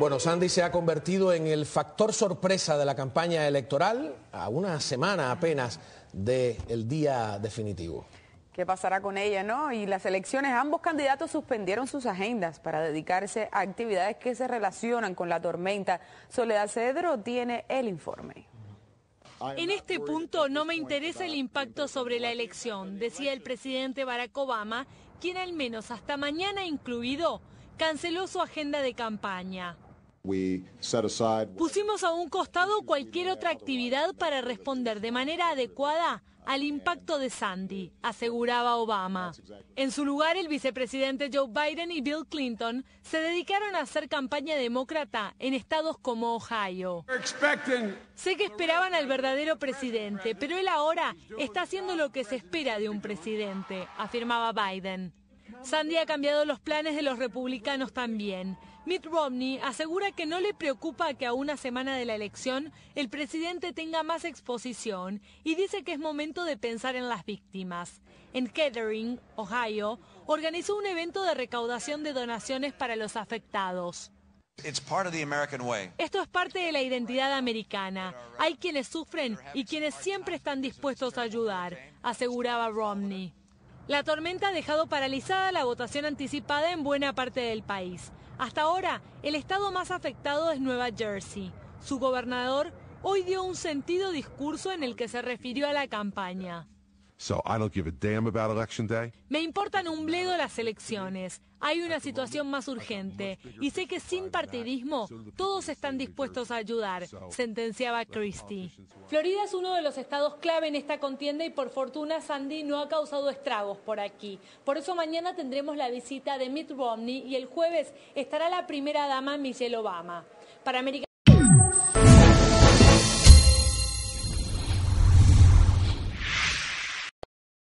Bueno, Sandy se ha convertido en el factor sorpresa de la campaña electoral a una semana apenas del día definitivo. ¿Qué pasará con ella, no? Y las elecciones, ambos candidatos suspendieron sus agendas para dedicarse a actividades que se relacionan con la tormenta. Soledad Cedro tiene el informe. En este punto no me interesa el impacto sobre la elección, decía el presidente Barack Obama, quien al menos hasta mañana incluido canceló su agenda de campaña. Pusimos a un costado cualquier otra actividad para responder de manera adecuada al impacto de Sandy, aseguraba Obama. En su lugar, el vicepresidente Joe Biden y Bill Clinton se dedicaron a hacer campaña demócrata en estados como Ohio. Sé que esperaban al verdadero presidente, pero él ahora está haciendo lo que se espera de un presidente, afirmaba Biden. Sandy ha cambiado los planes de los republicanos también. Mitt Romney asegura que no le preocupa que a una semana de la elección el presidente tenga más exposición y dice que es momento de pensar en las víctimas. En Kettering, Ohio, organizó un evento de recaudación de donaciones para los afectados. Esto es parte de la identidad americana. Hay quienes sufren y quienes siempre están dispuestos a ayudar, aseguraba Romney. La tormenta ha dejado paralizada la votación anticipada en buena parte del país. Hasta ahora, el estado más afectado es Nueva Jersey. Su gobernador hoy dio un sentido discurso en el que se refirió a la campaña. Me importan un bledo las elecciones. Hay una situación más urgente y sé que sin partidismo todos están dispuestos a ayudar, sentenciaba Christie. Florida es uno de los estados clave en esta contienda y por fortuna Sandy no ha causado estragos por aquí. Por eso mañana tendremos la visita de Mitt Romney y el jueves estará la primera dama Michelle Obama. Para América